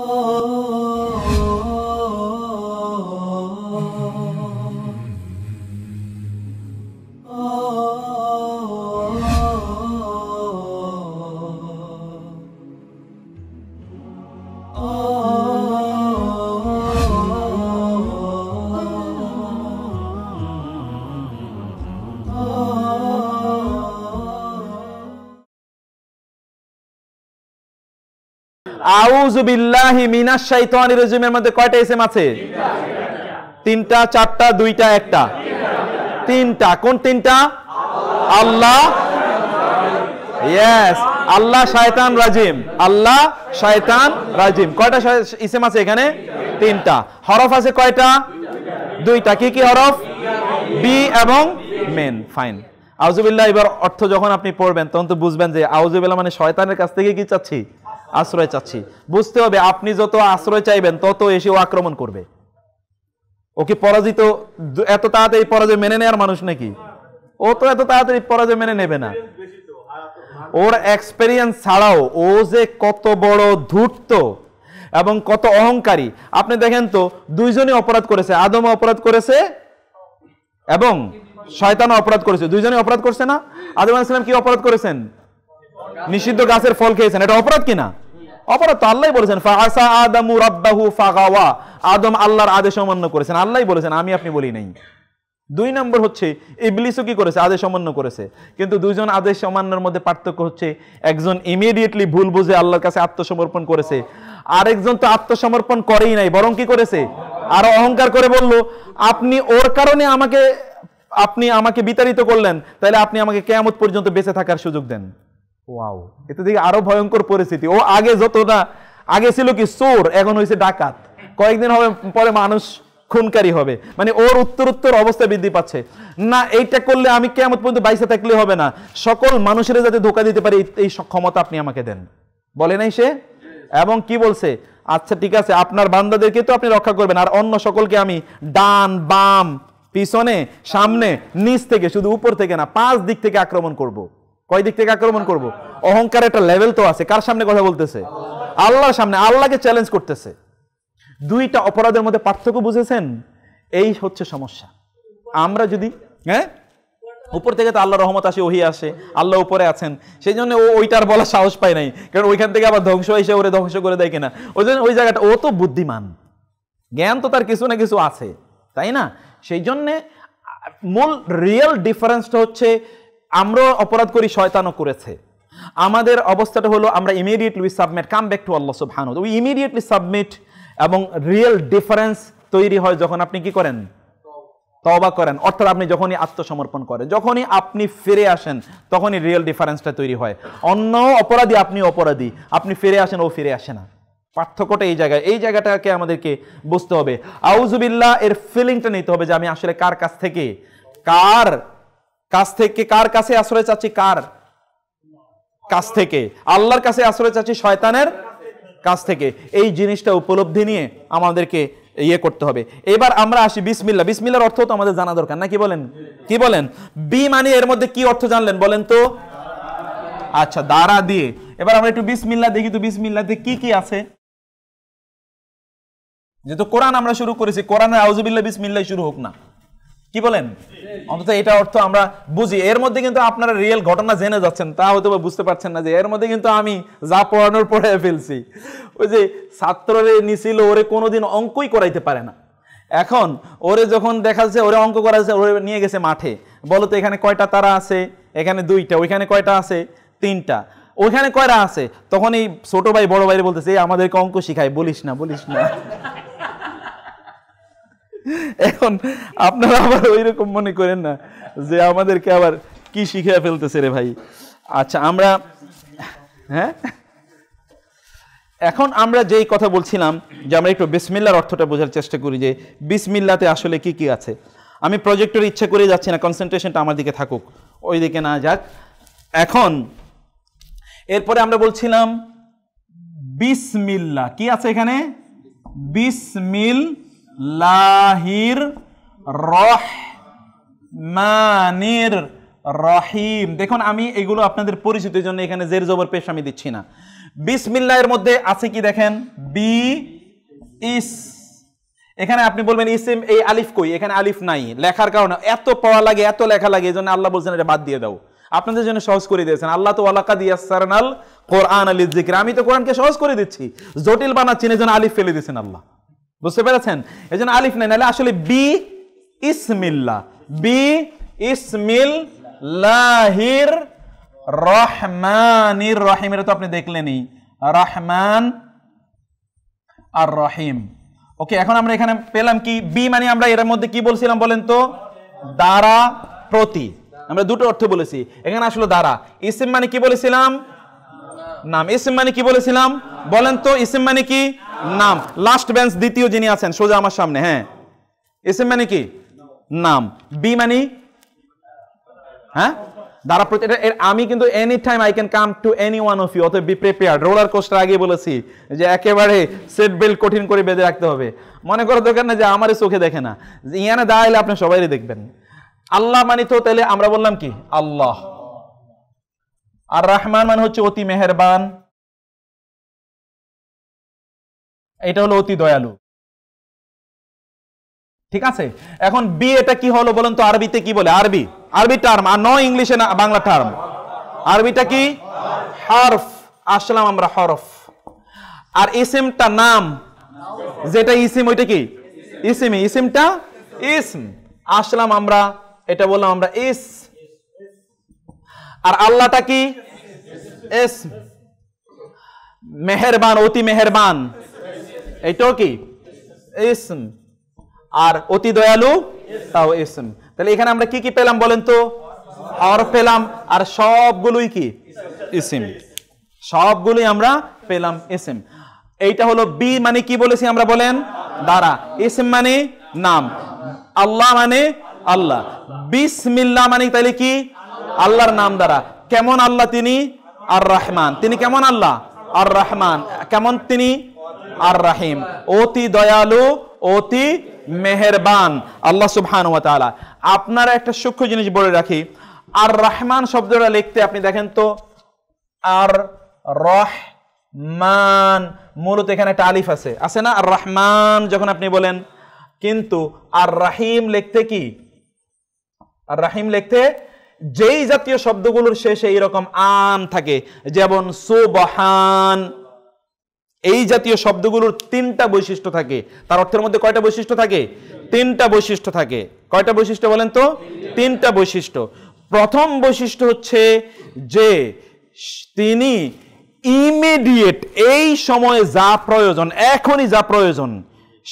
Oh. আউজুবিল্লাহি মিনাশ শাইতানির রাজিমের মধ্যে কয়টা আছে তিনটা চারটা দুইটা একটা তিনটা কোন তিনটা আল্লাহ ইয়েস আল্লাহ শয়তান রাজিম আল্লাহ শয়তান রাজিম কয়টা আছে এখানে তিনটা হরফ আছে কয়টা দুইটা কি কি হরফ বি এবং মেন ফাইন আউজুবিল্লাহ এবার অর্থ যখন আপনি পড়বেন তখন তো বুঝবেন যে আউজুবিল্লাহ মানে শয়তানের কাছ থেকে কি চাচ্ছি আশ্রয় চাচ্ছি বুঝতে হবে আপনি যত আশ্রয় চাইবেন তত এসে ও আক্রমণ করবে ওকে পরাজিত এত তাড়াতাড়ি পরাজয় মেনে নেওয়ার মানুষ নাকি ও তো এত তাড়াতাড়ি পরাজয় মেনে নেবে না ওর এক্সপেরিয়েন্স ছাড়াও ও যে কত বড় ধূর্ত এবং কত অহংকারী আপনি দেখেন তো দুইজনে অপরাধ করেছে আদম অপরাধ করেছে এবং শয়তান অপরাধ করেছে দুইজনে অপরাধ করছে না আদম আলাইসালাম কি অপরাধ করেছেন নিষিদ্ধ গাছের ফল খেয়েছেন এটা অপরাধ কিনা হ্যাঁ। অপরাধ তো আল্লাহ বলেছেন ফাসা আদমু রাব্বাহু ফাগাওয়া আদম আল্লাহর আদেশ অমান্য করেছেন আল্লাহ বলেছেন আমি আপনি বলি নাই দুই নম্বর হচ্ছে ইবলিসও কি করেছে আদেশ অমান্য করেছে কিন্তু দুজন আদেশ অমান্যের মধ্যে পার্থক্য হচ্ছে একজন ইমিডিয়েটলি ভুল বুঝে আল্লাহর কাছে আত্মসমর্পণ করেছে আরেকজন তো আত্মসমর্পণ করেই নাই বরং কি করেছে আর অহংকার করে বলল আপনি ওর কারণে আমাকে আপনি আমাকে বিতাড়িত করলেন তাহলে আপনি আমাকে কেয়ামত পর্যন্ত বেঁচে থাকার সুযোগ দেন ওয়াও এতে দেখি আরো ভয়ঙ্কর পরিস্থিতি ও আগে যত না আগে ছিল কি চোর এখন হয়েছে ডাকাত কয়েকদিন হবে পরে মানুষ খুনকারী হবে মানে ওর উত্তরোত্তর অবস্থা বৃদ্ধি পাচ্ছে না এইটা করলে আমি কেমন পর্যন্ত বাইসে থাকলে হবে না সকল মানুষের যাতে ধোকা দিতে পারে এই ক্ষমতা আপনি আমাকে দেন বলে নাই সে এবং কি বলছে আচ্ছা ঠিক আছে আপনার বান্দাদেরকে তো আপনি রক্ষা করবেন আর অন্য সকলকে আমি ডান বাম পিছনে সামনে নিচ থেকে শুধু উপর থেকে না পাঁচ দিক থেকে আক্রমণ করবো কয় দিক থেকে আক্রমণ করব। অহংকার একটা লেভেল তো আছে কার সামনে কথা বলতেছে আল্লাহর সামনে আল্লাহকে চ্যালেঞ্জ করতেছে দুইটা অপরাধের মধ্যে পার্থক্য বুঝেছেন এই হচ্ছে সমস্যা আমরা যদি হ্যাঁ উপর থেকে তো আল্লাহ রহমত আসে ওহি আসে আল্লাহ উপরে আছেন সেই জন্য ও ওইটার বলা সাহস পায় নাই কারণ ওইখান থেকে আবার ধ্বংস এসে ওরে ধ্বংস করে দেয় কিনা ওই জন্য ওই জায়গাটা ও তো বুদ্ধিমান জ্ঞান তো তার কিছু না কিছু আছে তাই না সেই জন্যে মূল রিয়েল ডিফারেন্সটা হচ্ছে আমরাও অপরাধ করি শয়তানও করেছে আমাদের অবস্থাটা হলো আমরা immediately we submit come back to আল্লাহ সুবহান উই ইমিডিয়েটলি সাবমিট এবং রিয়েল ডিফারেন্স তৈরি হয় যখন আপনি কি করেন তবা করেন অর্থাৎ আপনি যখনই আত্মসমর্পণ করেন যখনই আপনি ফিরে আসেন তখনই রিয়েল ডিফারেন্সটা তৈরি হয় অন্য অপরাধী আপনি অপরাধী আপনি ফিরে আসেন ও ফিরে আসে না পার্থক্যটা এই জায়গায় এই জায়গাটাকে আমাদেরকে বুঝতে হবে আউজুবিল্লাহ এর ফিলিংটা নিতে হবে যে আমি আসলে কার কাছ থেকে কার কাছ থেকে কার কাছে আশ্রয় চাচ্ছি কার কাছ থেকে আল্লাহর কাছে আশ্রয় চাচ্ছি শয়তানের কাছ থেকে এই জিনিসটা উপলব্ধি নিয়ে আমাদেরকে ইয়ে করতে হবে এবার আমরা আসি বিসমিল্লা বিসমিল্লার অর্থ তো আমাদের জানা দরকার না কি বলেন কি বলেন বি মানে এর মধ্যে কি অর্থ জানলেন বলেন তো আচ্ছা দাঁড়া দিয়ে এবার আমরা একটু বিসমিল্লা দেখি তো বিসমিল্লাতে কি কি আছে যেহেতু কোরআন আমরা শুরু করেছি কোরআনের আউজুবিল্লা বিসমিল্লাই শুরু হোক না কি বলেন অন্তত এটা অর্থ আমরা বুঝি এর মধ্যে কিন্তু আপনারা রিয়েল ঘটনা জেনে যাচ্ছেন তা হয়তো বুঝতে পারছেন না যে এর মধ্যে কিন্তু আমি যা পড়ানোর পড়ে ফেলছি ওই যে ছাত্ররে নিছিল ওরে কোনোদিন অঙ্কই করাইতে পারে না এখন ওরে যখন দেখা যাচ্ছে ওরে অঙ্ক করা যাচ্ছে ওরে নিয়ে গেছে মাঠে বলো তো এখানে কয়টা তারা আছে এখানে দুইটা ওইখানে কয়টা আছে তিনটা ওইখানে কয়টা আছে তখন এই ছোটো ভাই বড়ো ভাই বলতেছে এই আমাদেরকে অঙ্ক শিখায় বলিস না বলিস না এখন আপনারা আবার ওই রকম মনে করেন না যে আমাদেরকে আবার কি শিখে ফেলতেছে রে ভাই আচ্ছা আমরা হ্যাঁ এখন আমরা যেই কথা বলছিলাম যে আমরা একটু বিসমিল্লার অর্থটা বোঝার চেষ্টা করি যে বিসমিল্লাতে আসলে কি কি আছে আমি প্রজেক্টর ইচ্ছা করে যাচ্ছি না কনসেন্ট্রেশনটা আমার দিকে থাকুক ওই দিকে না যাক এখন এরপরে আমরা বলছিলাম বিসমিল্লা কি আছে এখানে বিসমিল্লা লাহির রহ মানির রহিম দেখুন আমি এগুলো আপনাদের পরিচিতির জন্য এখানে জের জবর পেশ আমি দিচ্ছি না এর মধ্যে আছে কি দেখেন বি ইস এখানে আপনি বলবেন ইসিম এই আলিফ কই এখানে আলিফ নাই লেখার কারণে এত পড়া লাগে এত লেখা লাগে এই জন্য আল্লাহ বলছেন এটা বাদ দিয়ে দাও আপনাদের জন্য সহজ করে দিয়েছেন আল্লাহ তো আলাকা দিয়াসারনাল কোরআন আলী জিকির আমি তো কোরআনকে সহজ করে দিচ্ছি জটিল বানাচ্ছি না যেন আলিফ ফেলে দিয়েছেন আল্লাহ বুঝতে পেরেছেন এই জন্য আলিফ নাই নাহলে আসলে বি ইসমিল্লা বি ইসমিল লাহির রহমানির রহিম এটা তো আপনি দেখলেনই রহমান আর রহিম ওকে এখন আমরা এখানে পেলাম কি বি মানে আমরা এর মধ্যে কি বলছিলাম বলেন তো দ্বারা প্রতি আমরা দুটো অর্থ বলেছি এখানে আসলে দ্বারা ইসিম মানে কি বলেছিলাম নাম ইসিম মানে কি বলেছিলাম বলেন তো ইসিম মানে কি নাম লাস্ট বেঞ্চ দ্বিতীয় যিনি আছেন সোজা আমার সামনে হ্যাঁ এস এম মানে কি নাম বি মানে হ্যাঁ দ্বারা প্রতিটা আমি কিন্তু any time I can come to any one of you ought be prepare roller coaster আগে বলেছি যে একেবারে সেট বেল্ট কঠিন করে বেঁধে রাখতে হবে মনে করো দরকার না যে আমারই চোখে দেখে না যে ইয়ানে দাঁড়াইলে আপনি সবাই দেখবেন আল্লাহ মানে তো তাহলে আমরা বললাম কি আল্লাহ আর রহমান মানে হচ্ছে অতি মেহেরবান এটা হলো অতি দয়ালু ঠিক আছে এখন বি এটা কি হলো বলেন তো আরবিতে কি বলে আরবি আরবি টার্ম আর নয় ইংলিশে না বাংলা টার্ম আরবিটা কি হরফ আসলাম আমরা হরফ আর ইসিমটা নাম যেটা ইসিম ওইটা কি ইসিম ইসিমটা ইসম আসলাম আমরা এটা বললাম আমরা ইস আর আল্লাহটা কি এস মেহেরবান অতি মেহেরবান এইটাও কি ইসম আর অতি দয়ালু তাও ইসম তাহলে এখানে আমরা কি কি পেলাম বলেন তো আর পেলাম আর সবগুলোই কি ইসিম সবগুলোই আমরা পেলাম ইসিম এইটা হলো বি মানে কি বলেছি আমরা বলেন দ্বারা ইসিম মানে নাম আল্লাহ মানে আল্লাহ বিসমিল্লাহ মানে তাহলে কি আল্লাহর নাম দ্বারা কেমন আল্লাহ তিনি আর রহমান তিনি কেমন আল্লাহ আর রহমান কেমন তিনি আর রাহিম অতি দয়ালু অতি মেহেরবান আল্লাহ সুবহান আপনারা একটা সূক্ষ্ম জিনিস বলে রাখি আর রহমান শব্দটা লিখতে আপনি দেখেন তো আর রহ মান মূলত এখানে একটা আলিফ আছে আছে না আর রহমান যখন আপনি বলেন কিন্তু আর রাহিম লিখতে কি আর রাহিম লিখতে যেই জাতীয় শব্দগুলোর শেষে এইরকম আন থাকে যেমন সুবহান এই জাতীয় শব্দগুলোর তিনটা বৈশিষ্ট্য থাকে তার অর্থের মধ্যে কয়টা বৈশিষ্ট্য থাকে তিনটা বৈশিষ্ট্য থাকে কয়টা বৈশিষ্ট্য বলেন তো তিনটা বৈশিষ্ট্য প্রথম বৈশিষ্ট্য হচ্ছে যে তিনি ইমিডিয়েট এই সময়ে যা প্রয়োজন এখনই যা প্রয়োজন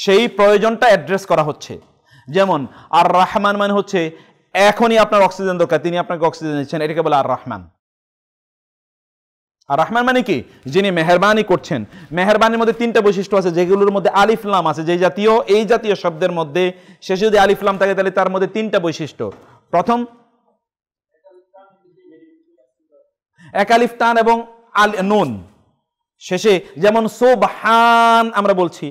সেই প্রয়োজনটা অ্যাড্রেস করা হচ্ছে যেমন আর রহমান মানে হচ্ছে এখনই আপনার অক্সিজেন দরকার তিনি আপনাকে অক্সিজেন দিচ্ছেন এটাকে বলে আর রহমান আর রহমান মানে কি যিনি মেহরবানি করছেন মেহরবানির মধ্যে তিনটা বৈশিষ্ট্য আছে যেগুলোর মধ্যে আলিফলাম আছে যে জাতীয় এই জাতীয় শব্দের মধ্যে শেষে যদি আলিফলাম থাকে তাহলে তার মধ্যে তিনটা বৈশিষ্ট্য প্রথম এক আলিফ তান এবং আল নুন শেষে যেমন সোবহান আমরা বলছি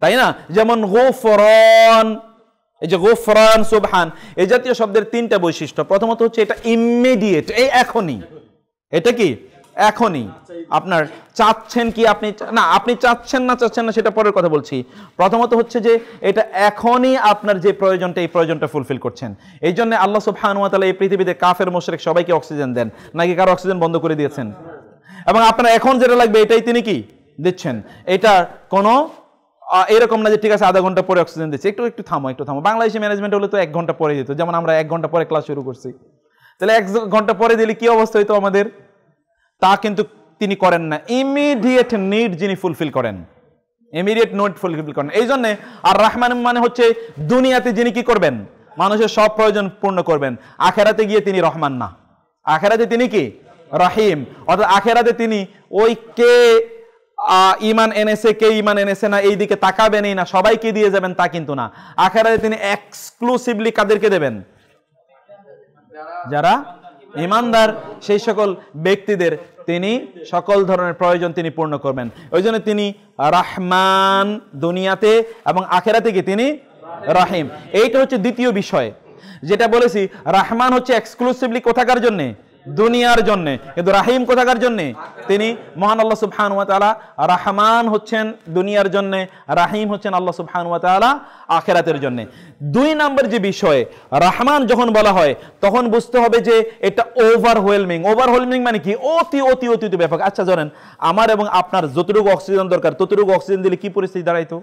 তাই না যেমন গোফরন এই যে গোফরন সোবহান এই জাতীয় শব্দের তিনটা বৈশিষ্ট্য প্রথমত হচ্ছে এটা ইমিডিয়েট এই এখনই এটা কি এখনই আপনার চাচ্ছেন কি আপনি না আপনি চাচ্ছেন না চাচ্ছেন না সেটা পরের কথা বলছি প্রথমত হচ্ছে যে এটা এখনই আপনার যে প্রয়োজনটা এই প্রয়োজনটা ফুলফিল করছেন এই জন্য আল্লাহ সুফহানুয়াতালা এই পৃথিবীতে কাফের মোশরেক সবাইকে অক্সিজেন দেন নাকি কারো অক্সিজেন বন্ধ করে দিয়েছেন এবং আপনার এখন যেটা লাগবে এটাই তিনি কি দিচ্ছেন এটা কোনো এরকম না যে ঠিক আছে আধা ঘন্টা পরে অক্সিজেন দিচ্ছে একটু একটু থামো একটু থামো বাংলাদেশি ম্যানেজমেন্ট হলে তো এক ঘন্টা পরে দিত যেমন আমরা এক ঘন্টা পরে ক্লাস শুরু করছি তাহলে এক ঘন্টা পরে দিলে কি অবস্থা হইতো আমাদের তা কিন্তু তিনি করেন না ইমিডিয়েট নিড যিনি ফুলফিল করেন ইমিডিয়েট নোট ফুলফিল করেন এই জন্যে আর রাহমান মানে হচ্ছে দুনিয়াতে যিনি কি করবেন মানুষের সব প্রয়োজন পূর্ণ করবেন আখেরাতে গিয়ে তিনি রহমান না আখেরাতে তিনি কি রহিম অর্থাৎ আখেরাতে তিনি ওই কে ইমান এনেছে কে ইমান এনেছে না এই দিকে তাকাবেনই না সবাইকে দিয়ে যাবেন তা কিন্তু না আখেরাতে তিনি এক্সক্লুসিভলি কাদেরকে দেবেন যারা ইমানদার সেই সকল ব্যক্তিদের তিনি সকল ধরনের প্রয়োজন তিনি পূর্ণ করবেন ওই জন্য তিনি রাহমান দুনিয়াতে এবং আখেরাতে থেকে তিনি রাহিম এইটা হচ্ছে দ্বিতীয় বিষয় যেটা বলেছি রাহমান হচ্ছে এক্সক্লুসিভলি কোথাকার জন্যে দুনিয়ার জন্যে কিন্তু রাহিম কোথাকার জন্যে তিনি মহান আল্লাহ সুবহান রাহমান হচ্ছেন দুনিয়ার জন্যে রাহিম হচ্ছেন আল্লাহ সুবহান আখেরাতের জন্যে দুই নম্বর যে বিষয় রাহমান যখন বলা হয় তখন বুঝতে হবে যে এটা ওভার ওভারওয়েলমিং মানে কি অতি অতি অতি অতি ব্যাপক আচ্ছা জানেন আমার এবং আপনার যতটুকু অক্সিজেন দরকার ততটুকু অক্সিজেন দিলে কি পরিস্থিতি দাঁড়াইতো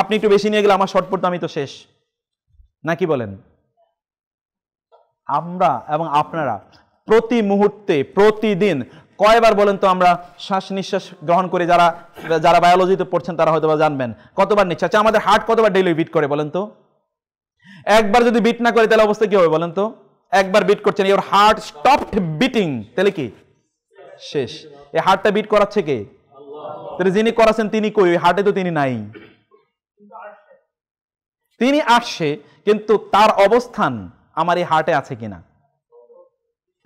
আপনি একটু বেশি নিয়ে গেলে আমার শর্ট পড়তো আমি তো শেষ নাকি বলেন আমরা এবং আপনারা প্রতি মুহূর্তে প্রতিদিন কয়বার বলেন তো আমরা শ্বাস নিঃশ্বাস গ্রহণ করে যারা যারা বায়োলজিতে পড়ছেন তারা হয়তো জানবেন কতবার নিচ্ছে আচ্ছা আমাদের হার্ট কতবার ডেলি বিট করে বলেন তো একবার যদি বিট না করে তাহলে অবস্থা কি হবে বলেন তো একবার বিট করছেন ইওর হার্ট স্টপড বিটিং তাহলে কি শেষ এই হার্টটা বিট করাচ্ছে কে তাহলে যিনি করাছেন তিনি কই ওই হার্টে তো তিনি নাই তিনি আসছে কিন্তু তার অবস্থান আমার এই হার্টে আছে কিনা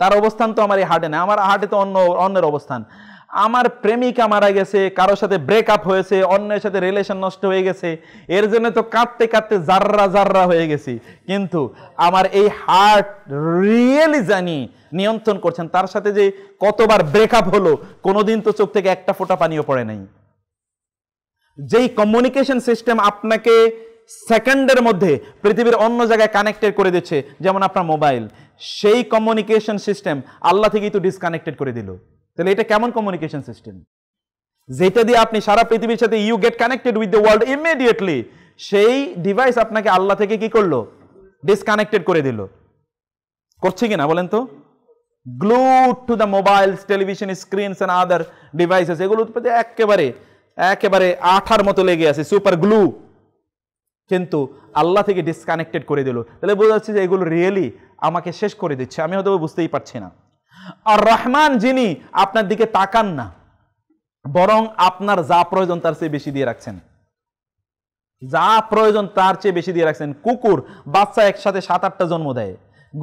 তার অবস্থান তো আমার এই হার্টে না আমার হার্টে তো অন্য অন্যের অবস্থান আমার প্রেমিকা মারা গেছে কারোর সাথে ব্রেকআপ হয়েছে অন্যের সাথে রিলেশন নষ্ট হয়ে গেছে এর জন্য তো কাঁদতে কাঁদতে জাররা জাররা হয়ে গেছি কিন্তু আমার এই হার্ট রিয়েলি জানি নিয়ন্ত্রণ করছেন তার সাথে যে কতবার ব্রেকআপ হলো কোনোদিন তো চোখ থেকে একটা ফোঁটা পানিও পড়ে নাই যেই কমিউনিকেশন সিস্টেম আপনাকে সেকেন্ডের মধ্যে পৃথিবীর অন্য জায়গায় কানেক্টেড করে দিচ্ছে যেমন আপনার মোবাইল সেই কমিউনিকেশন সিস্টেম আল্লাহ থেকেই তো ডিসকানেক্টেড করে দিল তাহলে এটা কেমন কমিউনিকেশন সিস্টেম যেটা দিয়ে আপনি সারা পৃথিবীর সাথে you get connected with the world immediately সেই ডিভাইস আপনাকে আল্লাহ থেকে কি করলো ডিসকানেক্টেড করে দিল করছে কিনা বলেন তো glued to the mobile television screens and other devices এগুলো একেবারে একেবারে আঠার মতো লেগে আছে সুপার গ্লু কিন্তু আল্লাহ থেকে ডিসকানেক্টেড করে দিল তাহলে বোঝা যাচ্ছে যে এগুলো রিয়েলি আমাকে শেষ করে দিচ্ছে আমি হয়তো বুঝতেই পারছি না আর রহমান যিনি আপনার দিকে তাকান না বরং আপনার যা প্রয়োজন তার চেয়ে বেশি দিয়ে রাখছেন যা প্রয়োজন তার চেয়ে বেশি দিয়ে রাখছেন কুকুর বাচ্চা একসাথে সাত আটটা জন্ম দেয়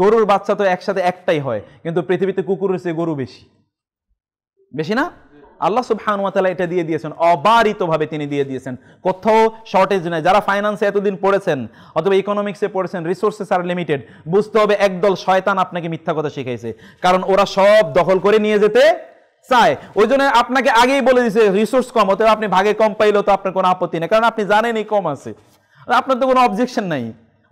গরুর বাচ্চা তো একসাথে একটাই হয় কিন্তু পৃথিবীতে কুকুরের চেয়ে গরু বেশি বেশি না আল্লাহ সুবহানুয়াতালা এটা দিয়ে দিয়েছেন অবারিতভাবে তিনি দিয়ে দিয়েছেন কোথাও শর্টেজ নেই যারা ফাইন্যান্সে এতদিন পড়েছেন অথবা ইকোনমিক্সে পড়েছেন রিসোর্সেস আর লিমিটেড বুঝতে হবে একদল শয়তান আপনাকে মিথ্যা কথা শিখাইছে কারণ ওরা সব দখল করে নিয়ে যেতে চায় ওই জন্য আপনাকে আগেই বলে দিছে রিসোর্স কম অথবা আপনি ভাগে কম পাইলেও তো আপনার কোনো আপত্তি নেই কারণ আপনি জানেন এই কম আছে আপনার তো কোনো অবজেকশন নাই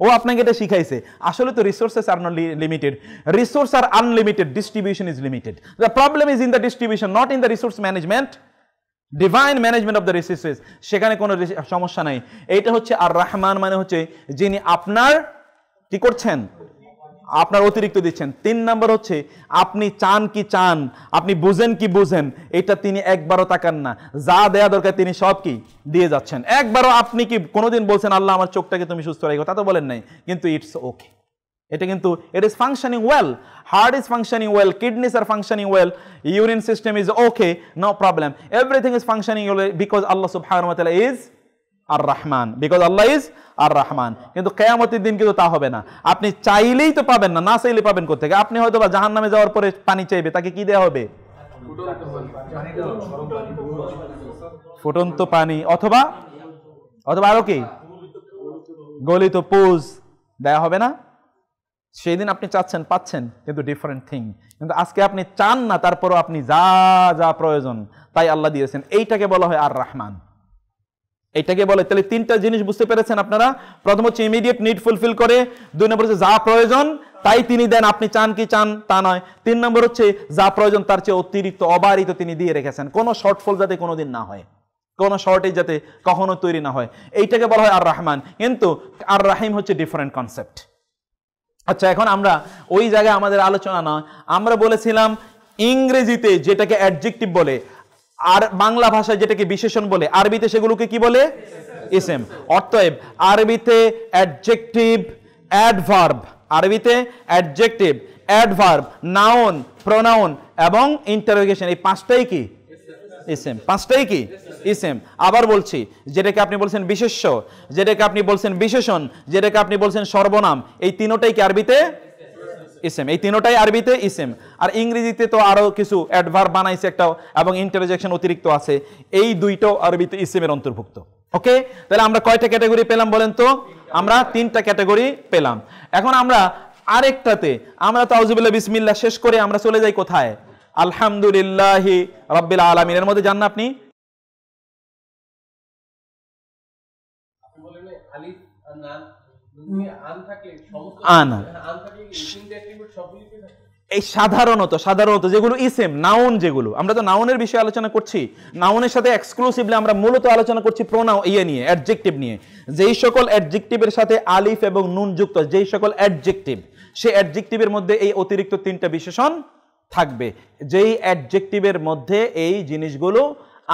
ও আপনাকে এটা শিখাইছে আসলে তো resources are not limited resource are unlimited distribution is limited the problem is in the distribution not in the resource management divine management of the resources সেখানে কোনো সমস্যা নাই এইটা হচ্ছে আর রাহমান মানে হচ্ছে যিনি আপনার কি করছেন আপনার অতিরিক্ত দিচ্ছেন তিন নাম্বার হচ্ছে আপনি চান কি চান আপনি বুঝেন কি বুঝেন এটা তিনি একবারও তাকান না যা দেয়া দরকার তিনি সব কি দিয়ে যাচ্ছেন একবারও আপনি কি কোনোদিন বলছেন আল্লাহ আমার চোখটাকে তুমি সুস্থ রাখো তা তো বলেন নাই কিন্তু ইটস ওকে এটা কিন্তু it is functioning well heart is functioning well kidneys are functioning well urine system is okay no problem everything is functioning well because আল্লাহ সুফ ওয়া ইজ আর রাহমান বিকজ আল্লাহ ইজ আর রাহমান কিন্তু কেয়ামতির দিন কিন্তু তা হবে না আপনি চাইলেই তো পাবেন না না চাইলে পাবেন কোথেকে আপনি হয়তো বা জাহান নামে যাওয়ার পরে পানি চাইবে তাকে কি দেওয়া হবে ফুটন্ত পানি অথবা অথবা আরো কি গলিত পুজ দেয়া হবে না সেই দিন আপনি চাচ্ছেন পাচ্ছেন কিন্তু ডিফারেন্ট থিং কিন্তু আজকে আপনি চান না তারপরও আপনি যা যা প্রয়োজন তাই আল্লাহ দিয়েছেন এইটাকে বলা হয় আর রাহমান এটাকে বলে তাহলে তিনটা জিনিস বুঝতে পেরেছেন আপনারা প্রথম হচ্ছে ইমিডিয়েট নিড ফুলফিল করে দুই নম্বর হচ্ছে যা প্রয়োজন তাই তিনি দেন আপনি চান কি চান তা নয় তিন নম্বর হচ্ছে যা প্রয়োজন তার চেয়ে অতিরিক্ত অবারিত তিনি দিয়ে রেখেছেন কোনো শর্টফল যাতে কোনোদিন না হয় কোনো শর্টেজ যাতে কখনো তৈরি না হয় এইটাকে বলা হয় আর রহমান কিন্তু আর রাহিম হচ্ছে ডিফারেন্ট কনসেপ্ট আচ্ছা এখন আমরা ওই জায়গায় আমাদের আলোচনা নয় আমরা বলেছিলাম ইংরেজিতে যেটাকে অ্যাডজেক্টিভ বলে আর বাংলা ভাষায় যেটাকে বিশেষণ বলে আরবিতে সেগুলোকে কি বলে ইসেম অতএব আরবিতে অ্যাডজেক্টিভ অ্যাডভার্ব আরবিতে অ্যাডজেক্টিভ অ্যাডভার্ব নাউন প্রোনাউন এবং ইন্টারোগেশন এই পাঁচটাই কি ইসেম পাঁচটাই কি ইসেম আবার বলছি যেটাকে আপনি বলছেন বিশেষ্য যেটাকে আপনি বলছেন বিশেষণ যেটাকে আপনি বলছেন সর্বনাম এই তিনোটাই কি আরবিতে ইসেম এই তিনোটাই আরবিতে ইসেম আর ইংরেজিতে তো আরও কিছু অ্যাডভার বানাইছে একটা এবং ইন্টারজেকশন অতিরিক্ত আছে এই দুইটাও আরবিতে ইসেমের অন্তর্ভুক্ত ওকে তাহলে আমরা কয়টা ক্যাটাগরি পেলাম বলেন তো আমরা তিনটা ক্যাটাগরি পেলাম এখন আমরা আরেকটাতে আমরা তাউজুবিল্লা বিসমিল্লা শেষ করে আমরা চলে যাই কোথায় আলহামদুলিল্লাহি রব্বিল আলমিনের মধ্যে যান না আপনি আন এই সাধারণত সাধারণত যেগুলো ইসেম নাউন যেগুলো আমরা তো নাউনের বিষয়ে আলোচনা করছি নাউনের সাথে এক্সক্লুসিভলি আমরা মূলত আলোচনা করছি প্রোনাউ ইয়ে নিয়ে অ্যাডজেক্টিভ নিয়ে যেই সকল অ্যাডজেক্টিভের সাথে আলিফ এবং নুন যুক্ত যেই সকল অ্যাডজেক্টিভ সে অ্যাডজেক্টিভের মধ্যে এই অতিরিক্ত তিনটা বিশেষণ থাকবে যেই অ্যাডজেক্টিভের মধ্যে এই জিনিসগুলো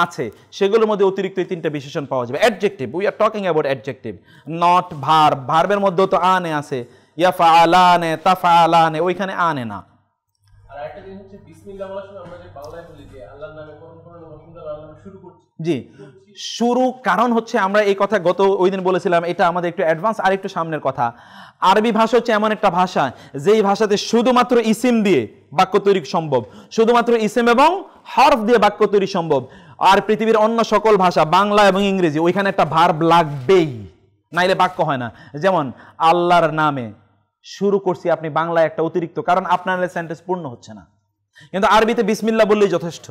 আছে সেগুলোর মধ্যে অতিরিক্ত এই তিনটা বিশেষণ পাওয়া যাবে adjective we are talking about adjective not verb ভার্ভের মধ্যেও তো আনে আছে ইয়াফা আলানে তাফা আলানে ওইখানে আনে না জি শুরু কারণ হচ্ছে আমরা এই কথা গত ওই দিন বলেছিলাম এটা আমাদের একটু অ্যাডভান্স আর একটু সামনের কথা আরবি ভাষা হচ্ছে এমন একটা ভাষা যেই ভাষাতে শুধুমাত্র ইসিম দিয়ে বাক্য তৈরি সম্ভব শুধুমাত্র ইসিম এবং হরফ দিয়ে বাক্য তৈরি সম্ভব আর পৃথিবীর অন্য সকল ভাষা বাংলা এবং ইংরেজি ওইখানে একটা ভার্ব লাগবেই নাইলে বাক্য হয় না যেমন আল্লাহর নামে শুরু করছি আপনি বাংলায় একটা অতিরিক্ত কারণ আপনার সেন্টেন্স পূর্ণ হচ্ছে না কিন্তু আরবিতে বিসমিল্লা বললেই যথেষ্ট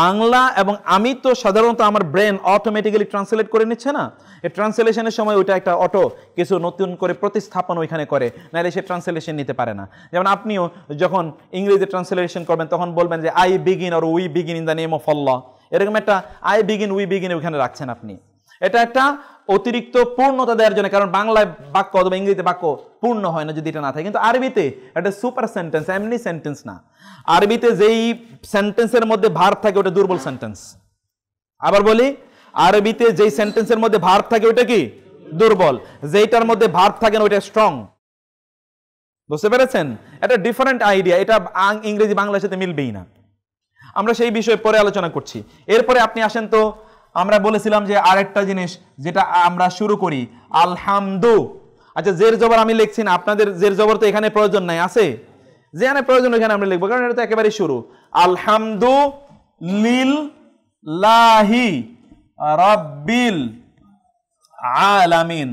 বাংলা এবং আমি তো সাধারণত আমার ব্রেন অটোমেটিক্যালি ট্রান্সলেট করে নিচ্ছে না এই ট্রান্সলেশনের সময় ওইটা একটা অটো কিছু নতুন করে প্রতিস্থাপন ওইখানে করে নাহলে সে ট্রান্সলেশন নিতে পারে না যেমন আপনিও যখন ইংরেজি ট্রান্সলেশন করবেন তখন বলবেন যে আই বিগিন আর we begin in the name of অল্লাহ এরকম একটা আই বিগিন উই বিগিন ওইখানে রাখছেন আপনি এটা একটা অতিরিক্ত পূর্ণতা দেওয়ার জন্য কারণ বাংলায় বাক্য অথবা ইংরেজিতে বাক্য পূর্ণ হয় না যদি এটা না থাকে কিন্তু আরবিতে এটা সুপার সেন্টেন্স এমনি সেন্টেন্স না আরবিতে যেই সেন্টেন্সের মধ্যে ভার থাকে ওটা দুর্বল সেন্টেন্স আবার বলি আরবিতে যেই সেন্টেন্সের মধ্যে ভার থাকে ওটা কি দুর্বল যেইটার মধ্যে ভার থাকে না ওইটা স্ট্রং বুঝতে পেরেছেন এটা ডিফারেন্ট আইডিয়া এটা ইংরেজি বাংলার সাথে মিলবেই না আমরা সেই বিষয়ে পরে আলোচনা করছি এরপরে আপনি আসেন তো আমরা বলেছিলাম যে আরেকটা জিনিস যেটা আমরা শুরু করি আলহামদু আচ্ছা জের জবর আমি লিখছি না আপনাদের জের জবর তো এখানে প্রয়োজন নাই আছে যেখানে প্রয়োজন এখানে আমরা লিখবো কারণ এটা তো একেবারে শুরু আলহামদু লিল লাহি রাব্বিল আলামিন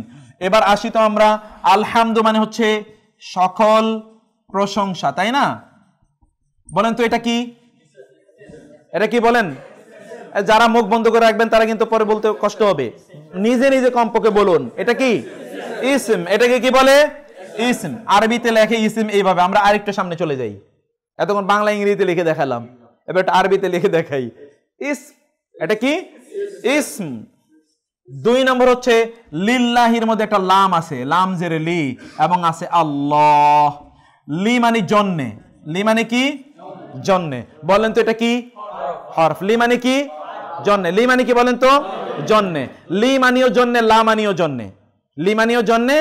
এবার আসি তো আমরা আলহামদু মানে হচ্ছে সকল প্রশংসা তাই না বলেন তো এটা কি এটা কি বলেন যারা মুখ বন্ধ করে রাখবেন তারা কিন্তু পরে বলতে কষ্ট হবে নিজে নিজে কম্পকে বলুন এটা কি ইসম এটাকে কি বলে ইসম আরবিতে লেখে ইসম এইভাবে আমরা আরেকটু সামনে চলে যাই এতক্ষণ বাংলা ইংরেজিতে লিখে দেখালাম এবার আরবিতে লিখে দেখাই ইস এটা কি ইসম দুই নম্বর হচ্ছে লিল্লাহির মধ্যে একটা লাম আছে লাম জেরে লি এবং আছে আল্লাহ লি মানে জন্মে লি মানে কি জন্মে বলেন তো এটা কি হরফ লি মানে কি জন্যে লি মানে কি বলেন তো জন্মে লি মানিও জন্যে লা মানিও জন্যে লি মানিও জন্যে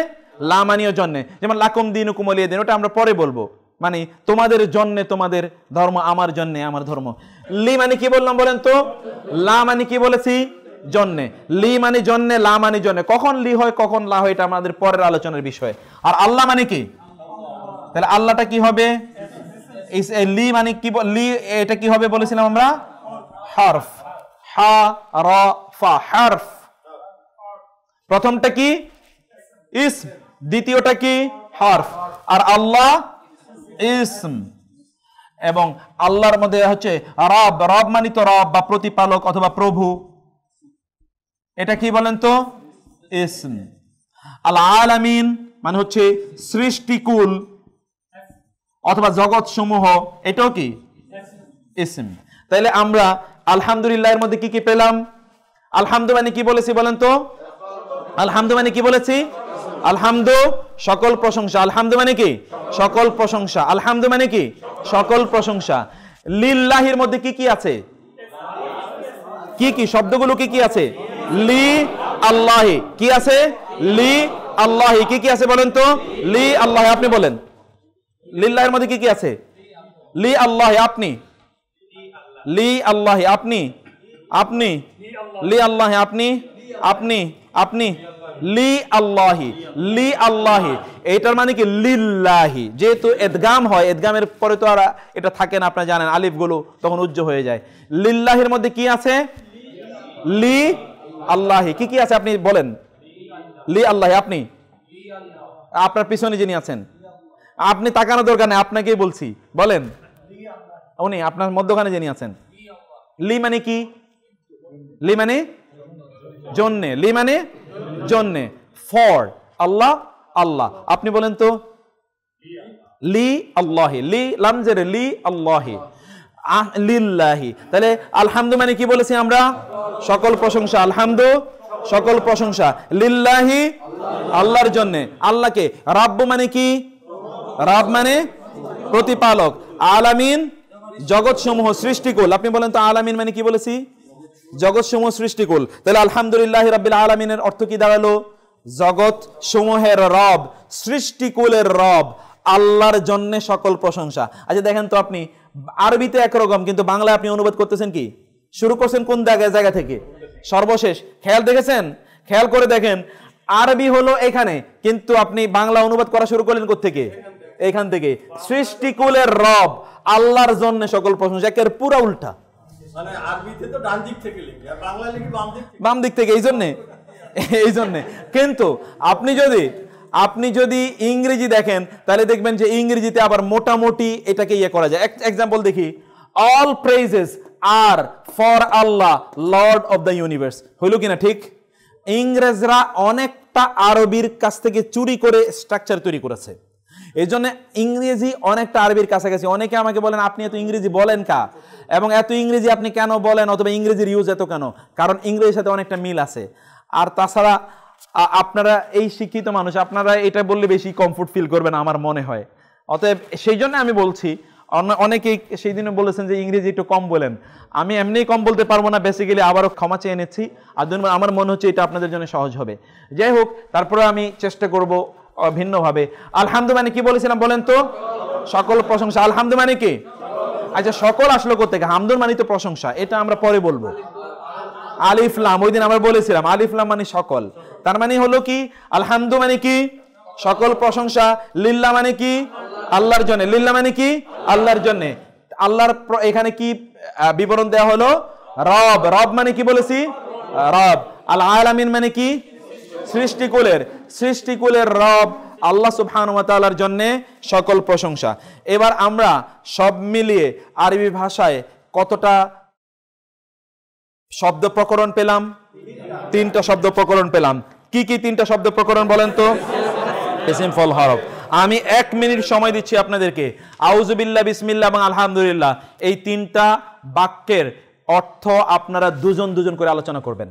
লা মানিও জন্যে যেমন লাকম দিন কুমলিয়ে দিন ওটা আমরা পরে বলবো মানে তোমাদের জন্যে তোমাদের ধর্ম আমার জন্যে আমার ধর্ম লি মানে কি বললাম বলেন তো লা মানে কি বলেছি জন্যে লি মানে জন্যে লা মানে জন্যে কখন লি হয় কখন লা হয় এটা আমাদের পরের আলোচনার বিষয় আর আল্লাহ মানে কি তাহলে আল্লাহটা কি হবে লি মানে কি লি এটা কি হবে বলেছিলাম আমরা হরফ হা র ফা হারফ প্রথমটা কি ইস দ্বিতীয়টা কি হারফ আর আল্লাহ ইসম এবং আল্লাহর মধ্যে হচ্ছে রব রব মানিত রব বা প্রতিপালক অথবা প্রভু এটা কি বলেন তো ইসম আল আলামিন মানে হচ্ছে সৃষ্টিকুল অথবা জগৎ সমূহ এটাও কি ইসম তাইলে আমরা আলহামদুলিল্লাহ এর মধ্যে কি কি পেলাম আলহামদু মানে কি বলেছি বলেন তো আলহামদু মানে কি বলেছি আলহামদু সকল প্রশংসা আলহামদু মানে কি সকল প্রশংসা আলহামদু মানে কি সকল প্রশংসা লিল্লাহির মধ্যে কি কি আছে কি কি শব্দগুলো কি কি আছে লি আল্লাহ কি আছে লি আল্লাহ কি কি আছে বলেন তো লি আল্লাহ আপনি বলেন লিল্লাহের মধ্যে কি কি আছে লি আল্লাহ আপনি লি আল্লাহ আপনি আপনি লি আল্লাহ আপনি আপনি আপনি লি আল্লাহি লি আল্লাহি এইটার মানে কি লিল্লাহি যেহেতু এদগাম হয় এদগামের পরে তো আর এটা থাকে না আপনারা জানেন আলিফগুলো তখন উজ্জ হয়ে যায় লিল্লাহির মধ্যে কি আছে লি আল্লাহি কি কি আছে আপনি বলেন লি আল্লাহি আপনি আপনার পিছনে যিনি আছেন আপনি তাকানো দরকার নেই আপনাকেই বলছি বলেন উনি আপনার মধ্যখানে যিনি আছেন লি মানে কি লি মানে জন্যে লি মানে জন্যে ফর আল্লাহ আল্লাহ আপনি বলেন তো লি আল্লাহ লি লামজের লি আল্লাহি লিল্লাহি তাহলে আলহামদু মানে কি বলেছি আমরা সকল প্রশংসা আলহামদু সকল প্রশংসা লিল্লাহি আল্লাহর জন্য আল্লাহকে রাব্ব মানে কি রাব মানে প্রতিপালক আলামিন জগৎসমূহ সৃষ্টিকুল আপনি বলেন তো আলামিন মানে কি বলেছি সমূহ সৃষ্টিকুল তাহলে আলহামদুলিল্লাহ রাবিল আলমিনের অর্থ কি দাঁড়ালো জগৎ সমূহের রব সৃষ্টিকুলের রব আল্লাহর জন্যে সকল প্রশংসা আচ্ছা দেখেন তো আপনি আরবিতে একরকম কিন্তু বাংলায় আপনি অনুবাদ করতেছেন কি শুরু করছেন কোন জায়গায় জায়গা থেকে সর্বশেষ খেয়াল দেখেছেন খেয়াল করে দেখেন আরবি হলো এখানে কিন্তু আপনি বাংলা অনুবাদ করা শুরু করলেন থেকে এখান থেকে সৃষ্টিকুলের রব আল্লাহর জন্য সকল প্রশংসা একের পুরো উল্টা মানে বাম দিক থেকে এই জন্যে এই জন্যে কিন্তু আপনি যদি আপনি যদি ইংরেজি দেখেন তাহলে দেখবেন যে ইংরেজিতে আবার মোটামুটি এটাকে ইয়ে করা যায় এক্সাম্পল দেখি অল প্রেজেস আর ফর আল্লাহ লর্ড অব দ্য ইউনিভার্স হইল কিনা ঠিক ইংরেজরা অনেকটা আরবির কাছ থেকে চুরি করে স্ট্রাকচার তৈরি করেছে এই জন্য ইংরেজি অনেকটা আরবির কাছাকাছি অনেকে আমাকে বলেন আপনি এত ইংরেজি বলেন কা এবং এত ইংরেজি আপনি কেন বলেন অথবা ইংরেজির ইউজ এত কেন কারণ ইংরেজির সাথে অনেকটা মিল আছে আর তাছাড়া আপনারা এই শিক্ষিত মানুষ আপনারা এটা বললে বেশি কমফোর্ট ফিল করবেন আমার মনে হয় অতএব সেই জন্য আমি বলছি অনেকেই সেই দিনে বলেছেন যে ইংরেজি একটু কম বলেন আমি এমনিই কম বলতে পারবো না বেসিক্যালি আবারও ক্ষমা চেয়ে নিচ্ছি আর আমার মনে হচ্ছে এটা আপনাদের জন্য সহজ হবে যাই হোক তারপরে আমি চেষ্টা করব ভিন্নভাবে আলহামদু মানে কি বলেছিলাম বলেন তো সকল প্রশংসা আলহামদু মানে কি আচ্ছা সকল আসলো করতে হামদুন মানে তো প্রশংসা এটা আমরা পরে বলবো আলিফলাম ওই দিন আমরা বলেছিলাম আলিফলাম মানে সকল তার মানে হলো কি আলহামদু মানে কি সকল প্রশংসা লিল্লা মানে কি আল্লাহর জন্য লিল্লা মানে কি আল্লাহর জন্য আল্লাহর এখানে কি বিবরণ দেয়া হলো রব রব মানে কি বলেছি রব আল আলামিন মানে কি সৃষ্টিকুলের সৃষ্টিকূলের রব আল্লাহ সুবহানুয়াতালার জন্যে সকল প্রশংসা এবার আমরা সব মিলিয়ে আরবি ভাষায় কতটা শব্দ প্রকরণ পেলাম তিনটা শব্দ প্রকরণ পেলাম কি কি তিনটা শব্দ প্রকরণ বলেন তো ফল হরব আমি এক মিনিট সময় দিচ্ছি আপনাদেরকে আউজবিল্লা বিসমিল্লা এবং আলহামদুলিল্লাহ এই তিনটা বাক্যের অর্থ আপনারা দুজন দুজন করে আলোচনা করবেন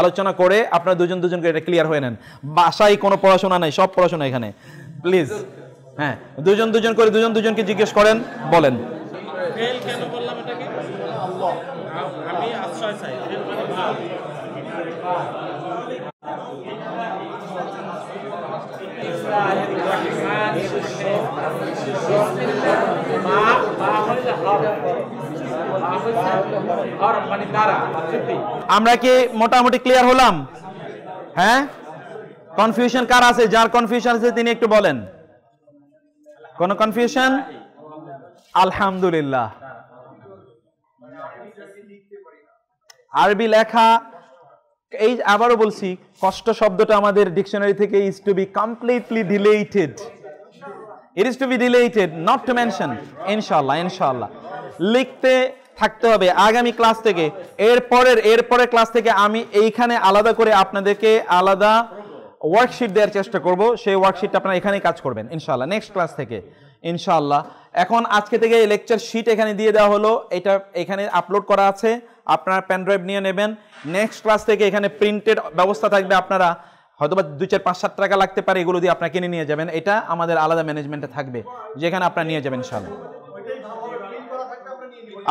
আলোচনা করে আপনারা দুজন দুজনকে এটা ক্লিয়ার হয়ে নেন বাসায় কোনো পড়াশোনা নাই সব পড়াশোনা এখানে প্লিজ হ্যাঁ দুজন দুজন করে দুজন দুজনকে জিজ্ঞেস করেন বলেন আমি আমরা কি মোটামুটি ক্লিয়ার হলাম হ্যাঁ কনফিউশন কার আছে যার কনফিউশন আছে তিনি একটু বলেন কোন কনফিউশন আলহামদুলিল্লাহ আরবি লেখা এই আবারও বলছি কষ্ট শব্দটা আমাদের ডিকশনারি থেকে is to be completely deleted it is to be deleted not to mention ইনশাল্লাহ ইনশাল্লাহ লিখতে থাকতে হবে আগামী ক্লাস থেকে এরপরের এরপরের ক্লাস থেকে আমি এইখানে আলাদা করে আপনাদেরকে আলাদা ওয়ার্কশিট দেওয়ার চেষ্টা করব সেই ওয়ার্কশিটটা আপনারা এখানেই কাজ করবেন ইনশাল্লাহ নেক্সট ক্লাস থেকে ইনশাল্লাহ এখন আজকে থেকে লেকচার শিট এখানে দিয়ে দেওয়া হলো এটা এখানে আপলোড করা আছে আপনারা প্যানড্রাইভ নিয়ে নেবেন নেক্সট ক্লাস থেকে এখানে প্রিন্টেড ব্যবস্থা থাকবে আপনারা হয়তোবা দু চার পাঁচ সাত টাকা লাগতে পারে এগুলো দিয়ে আপনারা কিনে নিয়ে যাবেন এটা আমাদের আলাদা ম্যানেজমেন্টে থাকবে যেখানে আপনারা নিয়ে যাবেন ইনশাল্লাহ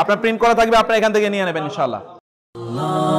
আপনার প্রিন্ট করা থাকবে আপনার এখান থেকে নিয়ে নেবেন ইনশাল্লাহ